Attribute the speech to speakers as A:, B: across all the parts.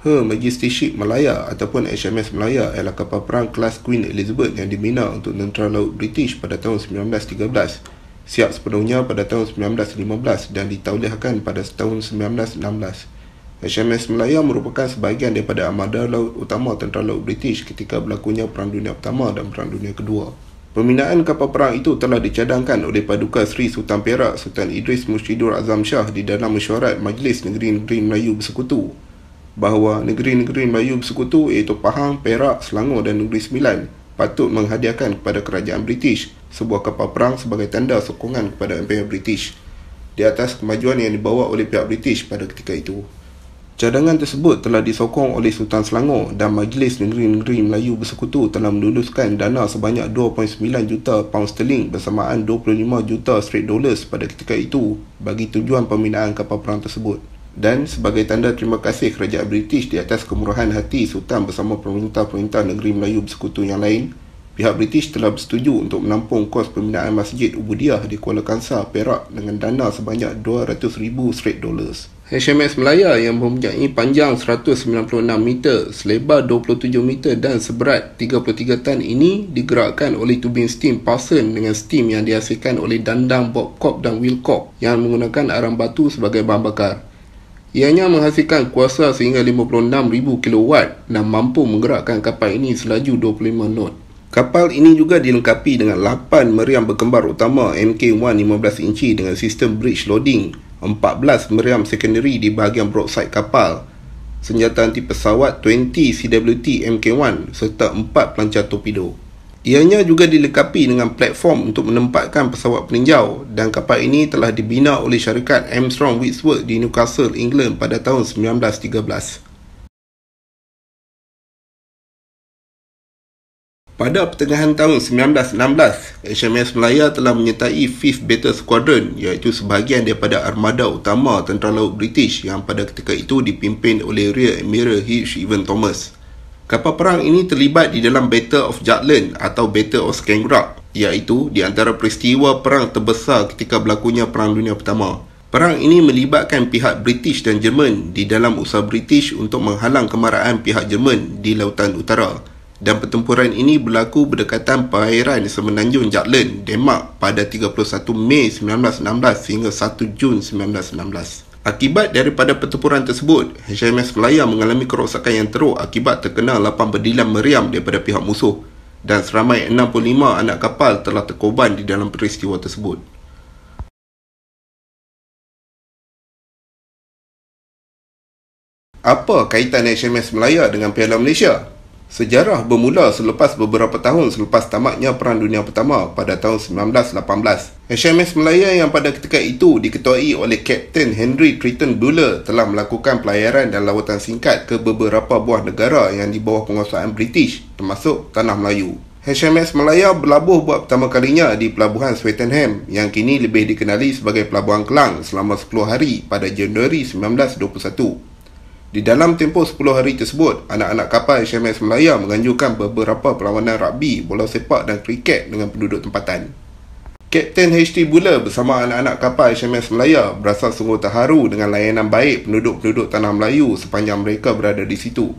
A: Her Majesty Ship Malaya ataupun HMS Malaya adalah kapal perang kelas Queen Elizabeth yang dibina untuk tentera laut British pada tahun 1913. Siap sepenuhnya pada tahun 1915 dan ditaulihkan pada tahun 1916. HMS Malaya merupakan sebahagian daripada armada laut utama tentera laut British ketika berlakunya Perang Dunia Pertama dan Perang Dunia Kedua. Pembinaan kapal perang itu telah dicadangkan oleh Paduka Sri Sultan Perak Sultan Idris Mushidur Azam Shah di dalam mesyuarat Majlis Negeri-Negeri Melayu Bersekutu bahawa negeri-negeri Melayu bersekutu iaitu Pahang, Perak, Selangor dan Negeri Sembilan patut menghadiahkan kepada kerajaan British sebuah kapal perang sebagai tanda sokongan kepada Empire British di atas kemajuan yang dibawa oleh pihak British pada ketika itu. Cadangan tersebut telah disokong oleh Sultan Selangor dan Majlis Negeri-Negeri Melayu Bersekutu telah meluluskan dana sebanyak 2.9 juta pound sterling bersamaan 25 juta straight dollars pada ketika itu bagi tujuan pembinaan kapal perang tersebut dan sebagai tanda terima kasih kerajaan British di atas kemurahan hati Sultan bersama pemerintah-pemerintah negeri Melayu bersekutu yang lain, pihak British telah bersetuju untuk menampung kos pembinaan Masjid Ubudiah di Kuala Kangsar, Perak dengan dana sebanyak 200,000 straight dollars. HMS Melaya yang mempunyai panjang 196 meter, selebar 27 meter dan seberat 33 tan ini digerakkan oleh tubin steam Parson dengan steam yang dihasilkan oleh dandang Bob Cobb dan Will Cobb yang menggunakan arang batu sebagai bahan bakar ianya menghasilkan kuasa sehingga 56,000 kW dan mampu menggerakkan kapal ini selaju 25 knot. Kapal ini juga dilengkapi dengan 8 meriam berkembar utama MK1 15 inci dengan sistem bridge loading, 14 meriam secondary di bahagian broadside kapal, senjata anti pesawat 20 CWT MK1 serta 4 pelancar torpedo. Ianya juga dilengkapi dengan platform untuk menempatkan pesawat peninjau dan kapal ini telah dibina oleh syarikat Armstrong Whitworth di Newcastle, England pada tahun 1913. Pada pertengahan tahun 1916, HMS Melaya telah menyertai 5th Battle Squadron iaitu sebahagian daripada armada utama tentera laut British yang pada ketika itu dipimpin oleh Rear Admiral H. Evan Thomas. Kapal perang ini terlibat di dalam Battle of Jutland atau Battle of Skagerrak iaitu di antara peristiwa perang terbesar ketika berlakunya Perang Dunia Pertama. Perang ini melibatkan pihak British dan Jerman di dalam usaha British untuk menghalang kemarahan pihak Jerman di Lautan Utara dan pertempuran ini berlaku berdekatan perairan semenanjung Jutland, Denmark pada 31 Mei 1916 sehingga 1 Jun 1916. Akibat daripada pertempuran tersebut, HMS Melayu mengalami kerosakan yang teruk akibat terkena lapan bedilan meriam daripada pihak musuh dan seramai 65 anak kapal telah terkorban di dalam peristiwa tersebut. Apa kaitan HMS Melayu dengan Piala Malaysia? Sejarah bermula selepas beberapa tahun selepas tamatnya Perang Dunia Pertama pada tahun 1918. HMS Melaya yang pada ketika itu diketuai oleh Kapten Henry Triton Buller telah melakukan pelayaran dan lawatan singkat ke beberapa buah negara yang di bawah penguasaan British termasuk Tanah Melayu. HMS Melaya berlabuh buat pertama kalinya di Pelabuhan Swettenham yang kini lebih dikenali sebagai Pelabuhan Kelang selama 10 hari pada Januari 1921. Di dalam tempoh 10 hari tersebut, anak-anak kapal HMS Melayu menganjurkan beberapa perlawanan rugby, bola sepak dan kriket dengan penduduk tempatan. Kapten HT Buller bersama anak-anak kapal HMS Melayu berasa sungguh terharu dengan layanan baik penduduk-penduduk tanah Melayu sepanjang mereka berada di situ.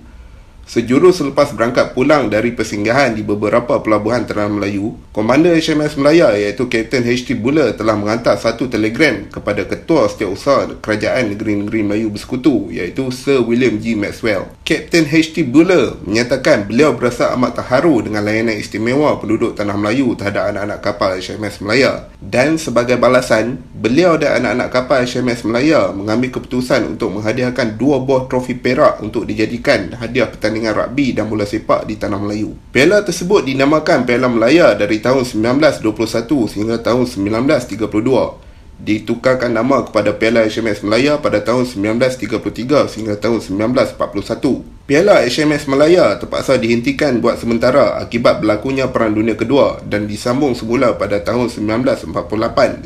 A: Sejurus selepas berangkat pulang dari persinggahan di beberapa pelabuhan Tanah Melayu, Komander HMS Melaya iaitu Kapten HT Buller telah menghantar satu telegram kepada Ketua Setiausaha Kerajaan Negeri-Negeri Melayu Bersekutu iaitu Sir William G. Maxwell. Kapten HT Buller menyatakan beliau berasa amat terharu dengan layanan istimewa penduduk Tanah Melayu terhadap anak-anak kapal HMS Melaya dan sebagai balasan, beliau dan anak-anak kapal HMS Melaya mengambil keputusan untuk menghadiahkan dua buah trofi perak untuk dijadikan hadiah pertandingan pertandingan rugby dan bola sepak di tanah Melayu. Piala tersebut dinamakan Piala Melaya dari tahun 1921 sehingga tahun 1932. Ditukarkan nama kepada Piala HMS Melaya pada tahun 1933 sehingga tahun 1941. Piala HMS Melaya terpaksa dihentikan buat sementara akibat berlakunya Perang Dunia Kedua dan disambung semula pada tahun 1948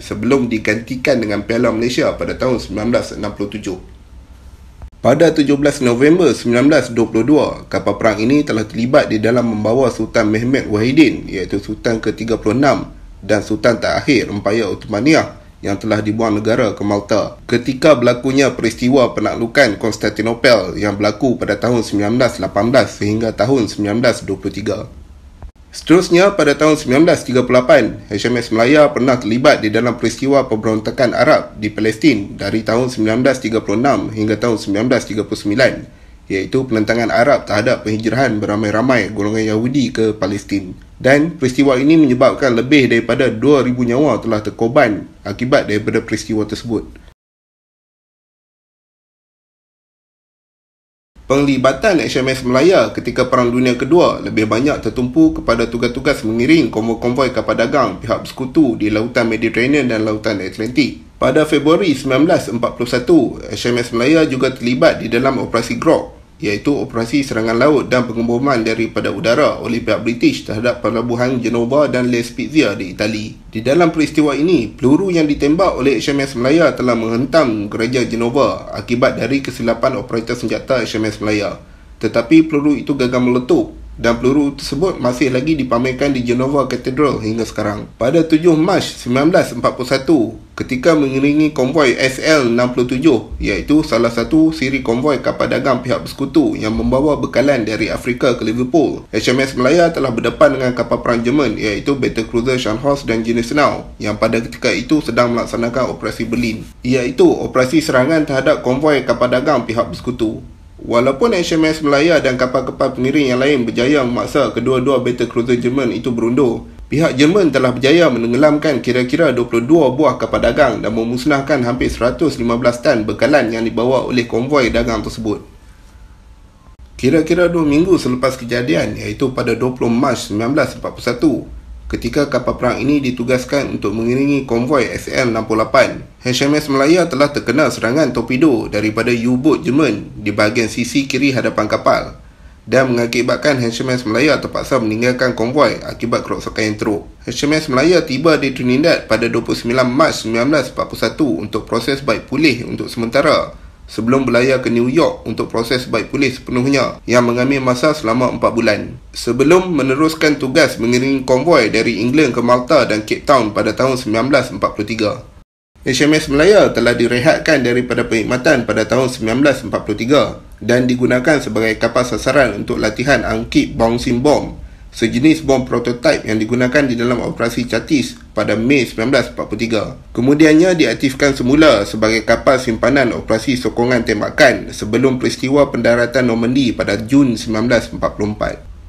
A: sebelum digantikan dengan Piala Malaysia pada tahun 1967. Pada 17 November 1922, kapal perang ini telah terlibat di dalam membawa Sultan Mehmet Wahidin iaitu Sultan ke-36 dan Sultan terakhir Empire Uthmaniyah yang telah dibuang negara ke Malta. Ketika berlakunya peristiwa penaklukan Konstantinopel yang berlaku pada tahun 1918 sehingga tahun 1923. Seterusnya, pada tahun 1938, HMS Melaya pernah terlibat di dalam peristiwa pemberontakan Arab di Palestin dari tahun 1936 hingga tahun 1939 iaitu penentangan Arab terhadap penghijrahan beramai-ramai golongan Yahudi ke Palestin. Dan peristiwa ini menyebabkan lebih daripada 2,000 nyawa telah terkorban akibat daripada peristiwa tersebut. Penglibatan HMS Melaya ketika Perang Dunia Kedua lebih banyak tertumpu kepada tugas-tugas mengiring konvoi-konvoi kapal dagang pihak bersekutu di Lautan Mediterranean dan Lautan Atlantik. Pada Februari 1941, HMS Melaya juga terlibat di dalam operasi Grog iaitu operasi serangan laut dan pengeboman daripada udara oleh pihak British terhadap pelabuhan Genova dan Le Spezia di Itali. Di dalam peristiwa ini, peluru yang ditembak oleh HMS Melaya telah menghentam gereja Genova akibat dari kesilapan operator senjata HMS Melaya. Tetapi peluru itu gagal meletup dan peluru tersebut masih lagi dipamerkan di Genova Cathedral hingga sekarang. Pada 7 Mac 1941, ketika mengiringi konvoi SL-67 iaitu salah satu siri konvoi kapal dagang pihak bersekutu yang membawa bekalan dari Afrika ke Liverpool, HMS Melaya telah berdepan dengan kapal perang Jerman iaitu Battlecruiser Scharnhorst dan Genesnau yang pada ketika itu sedang melaksanakan operasi Berlin iaitu operasi serangan terhadap konvoi kapal dagang pihak bersekutu. Walaupun HMS Melaya dan kapal-kapal pengiring yang lain berjaya memaksa kedua-dua cruiser Jerman itu berundur, pihak Jerman telah berjaya menenggelamkan kira-kira 22 buah kapal dagang dan memusnahkan hampir 115 tan bekalan yang dibawa oleh konvoi dagang tersebut. Kira-kira 2 minggu selepas kejadian iaitu pada 20 Mac 1941, ketika kapal perang ini ditugaskan untuk mengiringi konvoi SL-68. HMS Melaya telah terkena serangan torpedo daripada U-boat Jerman di bahagian sisi kiri hadapan kapal dan mengakibatkan HMS Melaya terpaksa meninggalkan konvoi akibat kerosakan yang teruk. HMS Melaya tiba di Trinidad pada 29 Mac 1941 untuk proses baik pulih untuk sementara sebelum berlayar ke New York untuk proses baik pulih sepenuhnya yang mengambil masa selama 4 bulan. Sebelum meneruskan tugas mengiringi konvoi dari England ke Malta dan Cape Town pada tahun 1943. HMS Melaya telah direhatkan daripada perkhidmatan pada tahun 1943 dan digunakan sebagai kapal sasaran untuk latihan angkit bouncing bomb sejenis bom prototip yang digunakan di dalam operasi Chatis pada Mei 1943. Kemudiannya diaktifkan semula sebagai kapal simpanan operasi sokongan tembakan sebelum peristiwa pendaratan Normandy pada Jun 1944.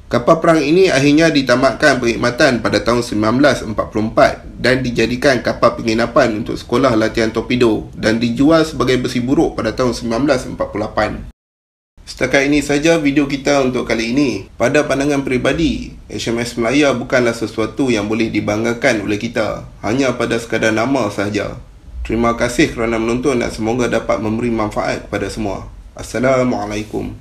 A: Kapal perang ini akhirnya ditamatkan perkhidmatan pada tahun 1944 dan dijadikan kapal penginapan untuk sekolah latihan torpedo dan dijual sebagai besi buruk pada tahun 1948. Setakat ini saja video kita untuk kali ini. Pada pandangan peribadi, HMS Melaya bukanlah sesuatu yang boleh dibanggakan oleh kita. Hanya pada sekadar nama sahaja. Terima kasih kerana menonton dan semoga dapat memberi manfaat kepada semua. Assalamualaikum.